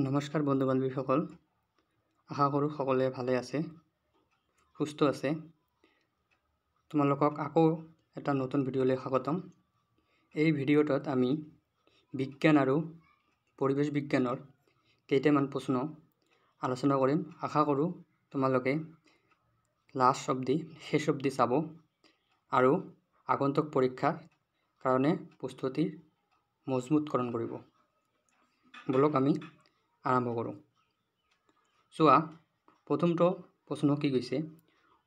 নমস্কাৰ বন্ধু বান্ধৱীসকল আশা কৰোঁ সকলোৱে ভালে আছে সুস্থ আছে তোমালোকক আকৌ এটা নতুন ভিডিঅ'লৈ স্বাগতম এই ভিডিঅ'টোত আমি বিজ্ঞান আৰু পৰিৱেশ বিজ্ঞানৰ কেইটামান প্ৰশ্ন আলোচনা কৰিম আশা কৰোঁ তোমালোকে লাষ্ট অব্দি শেষ অব্দি চাব আৰু আগন্তুক পৰীক্ষাৰ কাৰণে প্ৰস্তুতি মজবুতকৰণ কৰিব বোলক আমি আৰম্ভ কৰোঁ চোৱা প্ৰথমটো প্ৰশ্ন কি কৈছে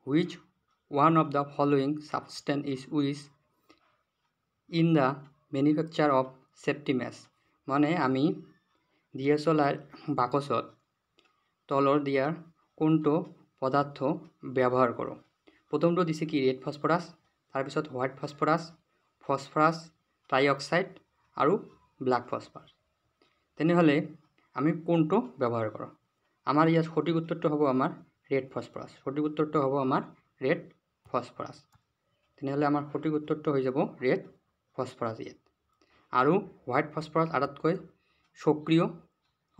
which one of the following substance is which in the manufacture of safety match মানে আমি ডি এছ এল আৰ বাকচত তলৰ দিয়াৰ কোনটো পদাৰ্থ ব্যৱহাৰ কৰোঁ প্ৰথমটো দিছে কি ৰেড ফচফৰাছ তাৰপিছত white phosphorus phosphorus trioxide আৰু ব্লেক ফচফৰাছ তেনেহ'লে আমি কোনটো ব্যৱহাৰ কৰোঁ আমাৰ ইয়াত সঠিক উত্তৰটো হ'ব আমাৰ ৰেড ফচফৰাছ সঠিক উত্তৰটো হ'ব আমাৰ ৰেড ফচফৰাছ তেনেহ'লে আমাৰ সঠিক উত্তৰটো হৈ যাব ৰেড ফচফৰাছ ইয়াত আৰু হোৱাইট ফচফৰাছ আটাইতকৈ সক্ৰিয়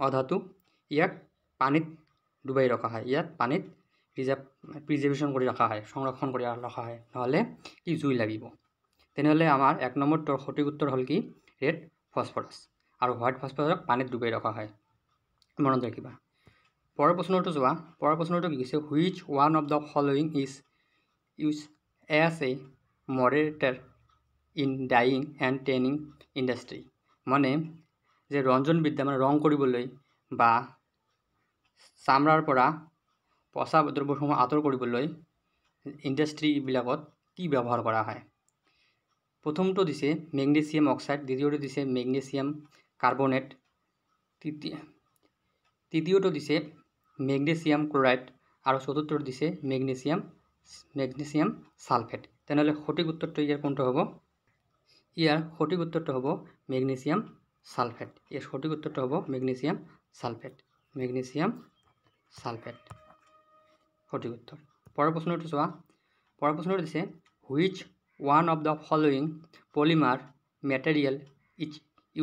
অধাতু ইয়াক পানীত ডুবাই ৰখা হয় ইয়াত পানীত প্ৰিজাৰ্ভ প্ৰিজাৰ্ভেশ্যন কৰি ৰখা হয় সংৰক্ষণ কৰি ৰখা হয় নহ'লে ই জুই লাগিব তেনেহ'লে আমাৰ এক নম্বৰটোৰ সঠিক উত্তৰ হ'ল কি ৰেড ফচফৰাছ আৰু হোৱাইট ফচফৰাছক পানীত ডুবাই ৰখা হয় মনত ৰাখিবা পৰৰ প্ৰশ্নটো যোৱা পৰৰ প্ৰশ্নটো কি কৈছে which one of the following is use as a moderator in dyeing and training industry মানে যে ৰঞ্জনবিদ্যা মানে ৰং কৰিবলৈ বা চামৰাৰ পৰা পচা দ্ৰব্যসমূহ আঁতৰ কৰিবলৈ ইণ্ডাষ্ট্ৰিবিলাকত কি ব্যৱহাৰ কৰা হয় প্ৰথমটো দিছে মেগনেছিয়াম অক্সাইড দ্বিতীয়টো দিছে মেগনেছিয়াম কাৰ্বনেট তৃতীয় তৃতীয়টো দিছে ম্যাগনেসিয়াম ক্লোরাইড আৰু চতুৰ্থটো দিছে ম্যাগনেসিয়াম ম্যাগনেসিয়াম সালফেট তেনেহ'লে সঠিক উত্তৰটো ইয়াৰ কোনটো হ'ব ইয়াৰ সঠিক উত্তৰটো হ'ব মেগনেছিয়াম সালফেট ইয়াৰ সঠিক উত্তৰটো হ'ব মেগনেছিয়াম সালফেট মেগনেছিয়াম সালফেট সঠিক উত্তৰ পৰৰ প্ৰশ্নটো চোৱা পৰৰ প্ৰশ্নটো দিছে which one of the following polymer material is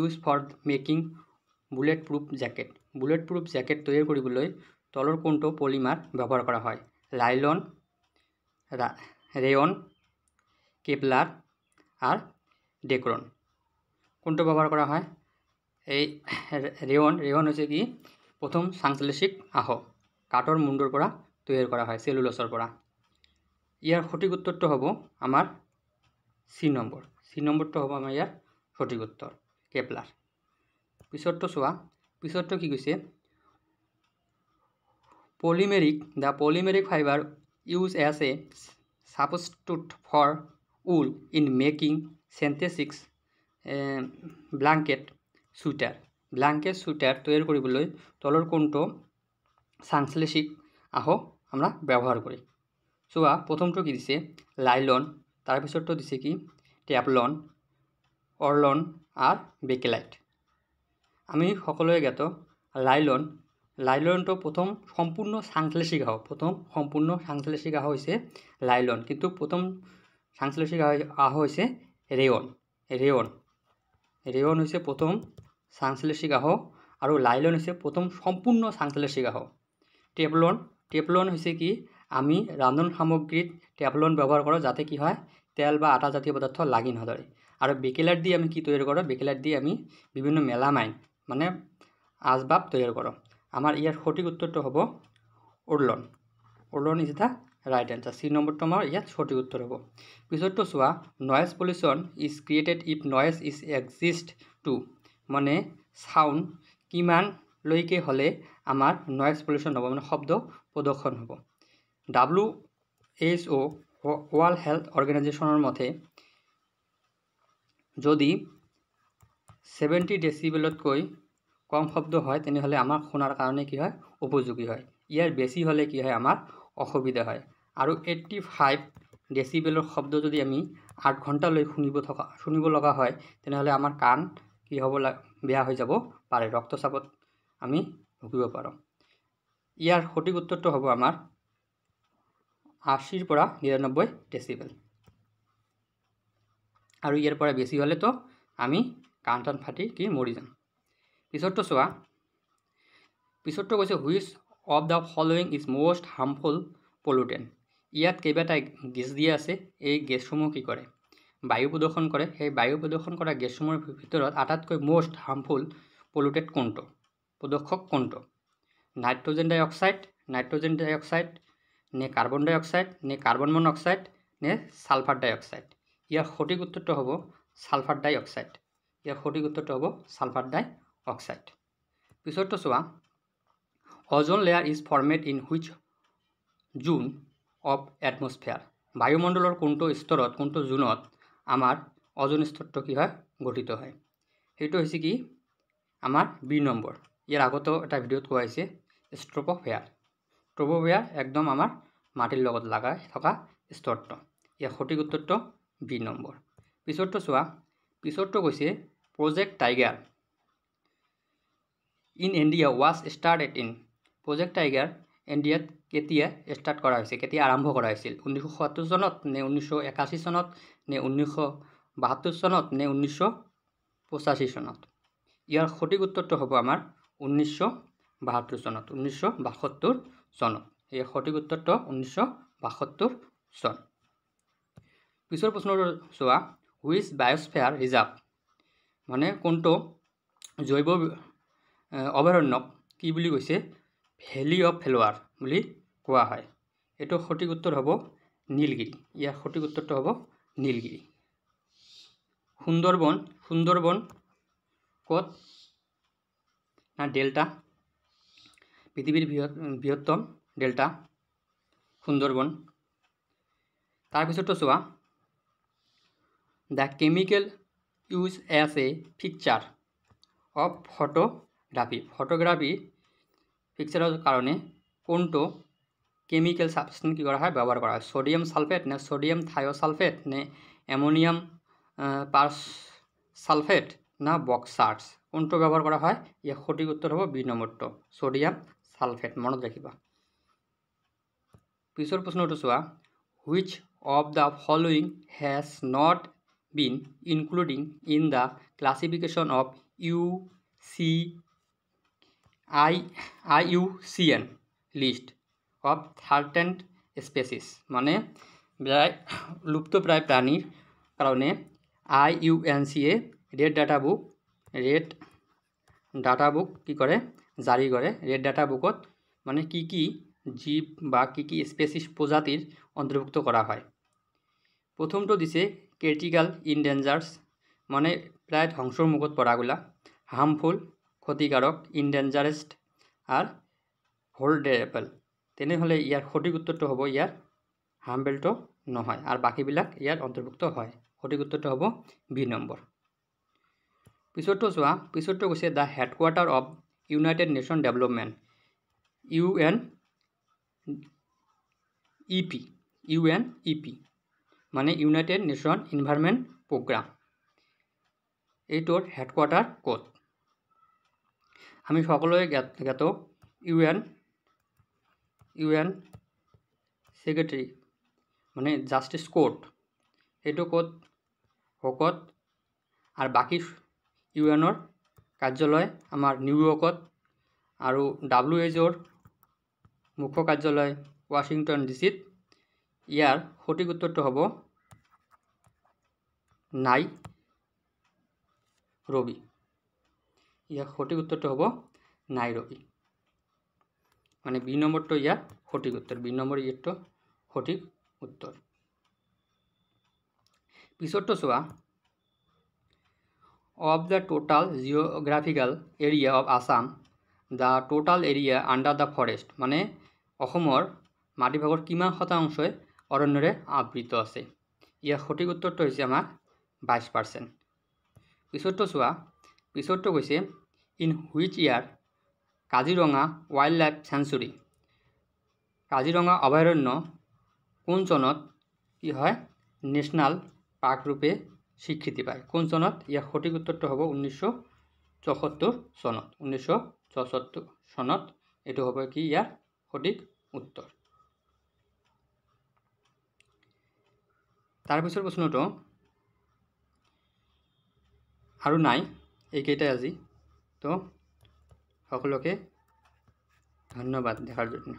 use for making bullet proof jacket bullet proof jacket তৈরি কৰিবলৈ তলৰ কোনটো পলিমাৰ ব্যৱহাৰ কৰা হয় লাইলন ৰেয়ন কেপলার আর ডেক্রন কোনটো ব্যৱহাৰ কৰা হয় এই ৰেয়ন ৰেয়ন হৈছে কি প্ৰথম সাংশ্লেষিক আহ কাঠৰ মুণ্ডৰ পৰা তৈয়াৰ কৰা হয় চেলুলছৰ পৰা ইয়াৰ সঠিক উত্তৰটো হ'ব আমাৰ চি নম্বৰ চি নম্বৰটো হ'ব আমাৰ ইয়াৰ সঠিক উত্তৰ কেপলাৰ পিছৰটো চোৱা পিছৰটো কি কৈছে polymeric the polymeric fibre use as a substitute for wool in making synthetics blanket sweater blanket sweater তৈয়াৰ কৰিবলৈ তলৰ কোনটো সাংশ্লেষিক আহ আমরা ব্যবহার করি চোয়া প্রথমটো কি দিছে লাইলন তারপিছরটো দিছে কি টেপলন অরলন আর বেকেলাইট আমি সকলোৱে জ্ঞাত লাইলন লাইলনটো প্ৰথম সম্পূৰ্ণ চাংশ্লেষী ঘাঁহ প্ৰথম সম্পূৰ্ণ চাংশ্লেষী ঘাঁহ হৈছে লাইলন কিন্তু প্ৰথম চাংশ্লেষী ঘাঁহ আহ হৈছে ৰেয়ন ৰেয়ন ৰেয়ন হৈছে প্ৰথম চাংশ্লেষী ঘাঁহ আৰু লাইলন হৈছে প্ৰথম সম্পূৰ্ণ চাংশ্লেষী ঘাঁহ টেবলন টেবলন হৈছে কি আমি ৰান্ধন সামগ্ৰীত টেবলন ব্যৱহাৰ কৰোঁ যাতে কি হয় তেল বা আটা জাতীয় পদাৰ্থ লাগি নধৰে আৰু বেকেলার দিয়ে আমি কি তৈরি করো বেকেলার দিয়ে আমি বিভিন্ন মেলামাইন মানে আসবাব তৈরি করো আমার ইয়ার সঠিক উত্তরটা হব Orlon Orlon is the right answer C নম্বৰটো আমাৰ ইয়াত সঠিক উত্তৰ হ'ব পিছৰটো চোৱা noise pollution is created if noise is exist to মানে চাউণ্ড কিমানলৈকে হ'লে আমাৰ নয়েজ পলিউশ্যন হ'ব মানে শব্দ প্ৰদৰ্শন হ'ব W H O' world health অৰ্গেনাইজেশ্যনৰ মতে যদি ছেভেণ্টি ডেচিবেলতকৈ কম শব্দ হয় তেনেহ'লে আমাৰ শুনাৰ কাৰণে কি হয় উপযোগী হয় ইয়াৰ বেছি হ'লে কি হয় আমাৰ অসুবিধা হয় আৰু এইটি ফাইভ ডেচিবেলৰ শব্দ যদি আমি আঠ ঘণ্টালৈ শুনিব থকা শুনিব লগা হয় তেনেহ'লে আমাৰ কাণ কি হ'ব বেয়া হৈ যাব পাৰে ৰক্তচাপত আমি ভুগিব পাৰোঁ ইয়াৰ সঠিক উত্তৰটো হ'ব আমাৰ আশীৰ পৰা নিৰান্নব্বৈ ডেচিবেল আৰু ইয়াৰ পৰা বেছি হ'লেতো আমি কাণ টান ফাটি কি মৰি যাম পিছৰটো চোৱা পিছৰটো কৈছে which of the following is most harmful pollutant ইয়াত কেইবাটাই গেছ দিয়া আছে এই গেছসমূহ কি কৰে বায়ু প্ৰদূষণ কৰে সেই বায়ু প্ৰদূষণ কৰা গেছসমূহৰ ভিতৰত আটাইতকৈ মষ্ট হাৰ্মফুল পলুটেড কোনটো প্ৰদূষক কোনটো nitrogen dioxide nitrogen dioxide নে কাৰ্বন ডাই অক্সাইড নে কাৰ্বন মন অক্সাইড নে ছালফাৰ ডাই অক্সাইড ইয়াৰ সঠিক উত্তৰটো হ'ব ছালফাৰ ডাই অক্সাইড ইয়াৰ সঠিক উত্তৰটো হ'ব ছালফাৰ ডাই অক্সাইড পিছতটো চোৱা ozone layer is formed in which zone of atmosphere বায়ুমণ্ডলৰ কোনটো স্তৰত কোনটো জোনত আমাৰ অজন স্তৰটো কি হয় গঠিত হয় সেইটো হৈছে কি আমাৰ বি নম্বৰ ইয়াৰ আগতেও এটা ভিডিঅ'ত কোৱা হৈছে stratosphere stratosphere একদম আমাৰ মাটিৰ লগত লগাই থকা স্তৰটো ইয়াৰ সঠিক উত্তৰটো বি নম্বৰ পিছৰটো চোৱা পিছৰটো কৈছে project tiger in India was started in project tiger ইণ্ডিয়াত কেতিয়া ষ্টাৰ্ট কৰা হৈছিল কেতিয়া আৰম্ভ কৰা হৈছিল ঊনৈছশ সত্তৰ চনত নে ঊনৈছশ একাশী চনত নে ঊনৈছশ বাহাত্তৰ চনত নে ঊনৈছশ পঁচাশী চনত ইয়াৰ সঠিক উত্তৰটো হ'ব আমাৰ ঊনৈছশ বাসত্তৰ চনত ঊনৈছশ বাসত্তৰ চনত এই সঠিক উত্তৰটো ঊনৈছশ বাসত্তৰ চন পিছৰ প্ৰশ্নটো চোৱা হুইজ বায়'স্ফেয়াৰ ৰিজাৰ্ভ মানে কোনটো জৈৱ অভয়াৰণ্যক কি বুলি কৈছে ভেলী অফ ফেলোৱাৰ বুলি কোৱা হয় এইটো সঠিক উত্তৰ হ'ব নীলগিৰি ইয়াৰ সঠিক উত্তৰটো হ'ব নীলগিৰি সুন্দৰবন সুন্দৰবন ক'ত না ডেল্টা পৃথিৱীৰ বৃহৎ বৃহত্তম ডেল্টা সুন্দৰবন তাৰপিছতো চোৱা the chemical use as a fixture of photo photography পিকচারের কারণে কোনটো কেমিক্যাল সাবস্টেন্স কি করা হয় ব্যবহার করা হয় সোডিয়াম সালফেট না সোডিয়াম থায়োসালফেট নে অ্যামোনিয়াম পার্স সালফেট না বক্সার্স কোনটো ব্যবহার করা হয় ইয়া সঠিক উত্তর হব বি নম্বৰটো সোডিয়াম সালফেট মনত ৰাখিবা পিছৰ প্ৰশ্নটো চোৱা which of the following has not been including in the classification of U C I IUCN list of threatened species মানে প্রায় লুপ্তপ্রায় প্রাণীর কারণে আইইউএনসিএ red data book red data book কী করে জারি করে রেড ডাটা বুকত মানে কি কি জীব বা কি কি স্পেসিস প্রজাতির অন্তর্ভুক্ত করা হয় প্রথমটো দিছে ক্রিটিক্যাল ইনডেঞ্জার্স মানে প্রায় ধ্বংসর মুখত পৰাগুলা হার্মফুল ক্ষতিকাৰক ইনডেঞ্জাৰেষ্ট আৰ হোল্ডেৰেবল তেনেহ'লে ইয়াৰ সঠিক উত্তৰটো হ'ব ইয়াৰ হাৰ্মবেলটো নহয় আৰু বাকীবিলাক ইয়াৰ অন্তৰ্ভুক্ত হয় সঠিক উত্তৰটো হ'ব বি নম্বৰ পিছৰটো চোৱা পিছৰটো কৈছে the headquarter of united nation development U N E P U N E P মানে ইউনাইটেড নেশ্যন এনভাইৰমেণ্ট প্ৰগ্ৰাম এইটোৰ হেডকোৱাৰ্টাৰ ক'ত আমি সকলোৱে জ্ঞাত U N U N secretary মানে জাষ্টিছ কোৰ্ট এইটো ক'ত হকত আৰু বাকী ইউ এনৰ কাৰ্যালয় আমাৰ নিউয়ৰ্কত আৰু ডাব্লিউ এইচৰ মুখ্য কাৰ্যালয় ৱাশ্বিংটন ডি চিত ইয়াৰ সঠিক উত্তৰটো হব নাই ৰবি ইয়াক সঠিক উত্তৰটো হ'ব নাইৰবি মানে বি নম্বৰটো ইয়াত সঠিক উত্তৰ বি নম্বৰ ইয়াতটো সঠিক উত্তৰ পিছৰটো চোৱা of the total geographical area of Assam the total area under the forest মানে অসমৰ মাটিভাগৰ কিমান শতাংশই অৰণ্যৰে আবৃত আছে ইয়াৰ সঠিক উত্তৰটো হৈছে আমাৰ বাইছ পাৰ্চেণ্ট পিছৰটো চোৱা পিছৰটো কৈছে in which year Kaziranga wild life sanctuary Kaziranga অভয়াৰণ্য কোন চনত কি হয় নেশ্যনেল পাৰ্ক ৰূপে স্বীকৃতি পায় কোন চনত ইয়াৰ সঠিক উত্তৰটো হ'ব ঊনৈছশ ছসত্তৰ চনত ঊনৈছশ ছসত্তৰ চনত এইটো হ'ব কি ইয়াৰ সঠিক উত্তৰ তাৰপিছৰ প্ৰশ্নটো আৰু নাই এইকেইটাই আজি তো সকলকে ধন্যবাদ দেখার জন্য